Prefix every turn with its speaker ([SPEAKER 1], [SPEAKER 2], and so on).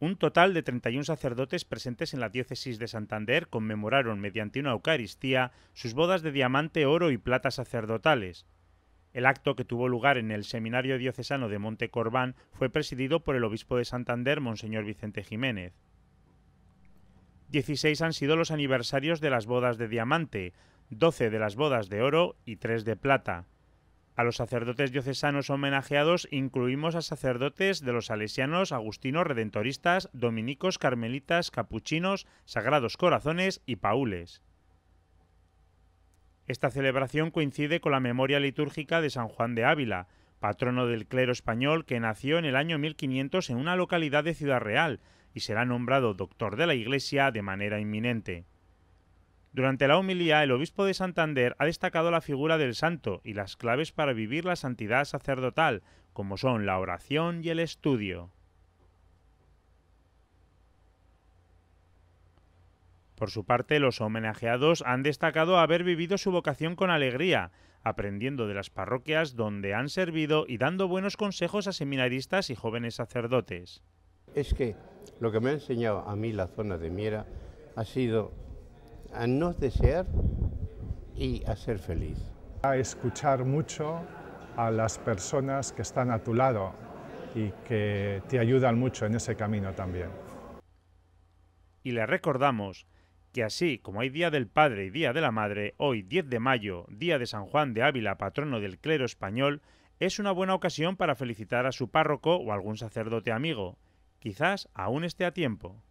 [SPEAKER 1] Un total de 31 sacerdotes presentes en la diócesis de Santander conmemoraron mediante una Eucaristía sus bodas de diamante, oro y plata sacerdotales. El acto que tuvo lugar en el Seminario Diocesano de Monte Corbán fue presidido por el obispo de Santander, Monseñor Vicente Jiménez. 16 han sido los aniversarios de las bodas de diamante, 12 de las bodas de oro y 3 de plata. A los sacerdotes diocesanos homenajeados incluimos a sacerdotes de los salesianos, agustinos, redentoristas, dominicos, carmelitas, capuchinos, sagrados corazones y paules. Esta celebración coincide con la memoria litúrgica de San Juan de Ávila, patrono del clero español que nació en el año 1500 en una localidad de Ciudad Real y será nombrado doctor de la Iglesia de manera inminente. Durante la homilía, el obispo de Santander ha destacado la figura del santo y las claves para vivir la santidad sacerdotal, como son la oración y el estudio. Por su parte, los homenajeados han destacado haber vivido su vocación con alegría, aprendiendo de las parroquias donde han servido y dando buenos consejos a seminaristas y jóvenes sacerdotes. Es que lo que me ha enseñado a mí la zona de Miera ha sido a
[SPEAKER 2] no desear y a ser feliz. A escuchar mucho a las personas que están a tu lado y que te ayudan mucho en ese
[SPEAKER 1] camino también. Y le recordamos que así como hay Día del Padre y Día de la Madre, hoy 10 de mayo, Día de San Juan de Ávila, patrono del clero español, es una buena ocasión para felicitar a su párroco o algún sacerdote amigo. Quizás aún esté a tiempo.